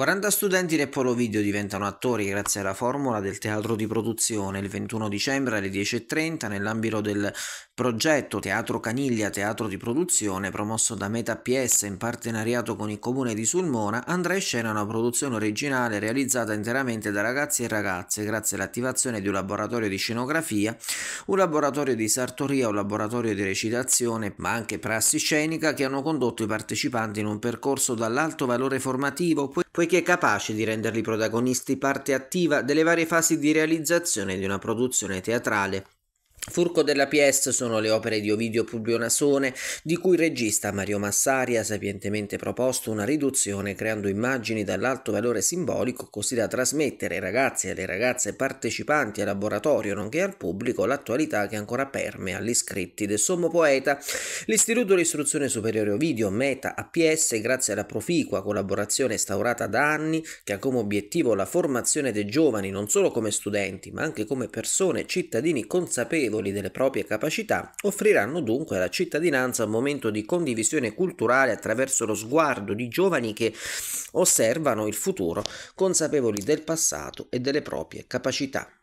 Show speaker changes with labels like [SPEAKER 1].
[SPEAKER 1] 40 studenti del Polo Video diventano attori grazie alla formula del teatro di produzione il 21 dicembre alle 10.30 nell'ambito del progetto Teatro Caniglia Teatro di Produzione promosso da Meta PS in partenariato con il comune di Sulmona andrà in scena una produzione originale realizzata interamente da ragazzi e ragazze grazie all'attivazione di un laboratorio di scenografia, un laboratorio di sartoria, un laboratorio di recitazione ma anche prassi scenica che hanno condotto i partecipanti in un percorso dall'alto valore formativo poiché è capace di renderli protagonisti parte attiva delle varie fasi di realizzazione di una produzione teatrale Furco della PS sono le opere di Ovidio Publio Nasone, di cui il regista Mario Massari ha sapientemente proposto una riduzione creando immagini dall'alto valore simbolico così da trasmettere ai ragazzi e alle ragazze partecipanti al laboratorio nonché al pubblico l'attualità che ancora permea gli iscritti del sommo poeta. L'Istituto di Istruzione Superiore Ovidio Meta a PS, grazie alla proficua collaborazione instaurata da anni, che ha come obiettivo la formazione dei giovani non solo come studenti ma anche come persone cittadini consapevoli consapevoli delle proprie capacità, offriranno dunque alla cittadinanza un momento di condivisione culturale attraverso lo sguardo di giovani che osservano il futuro, consapevoli del passato e delle proprie capacità.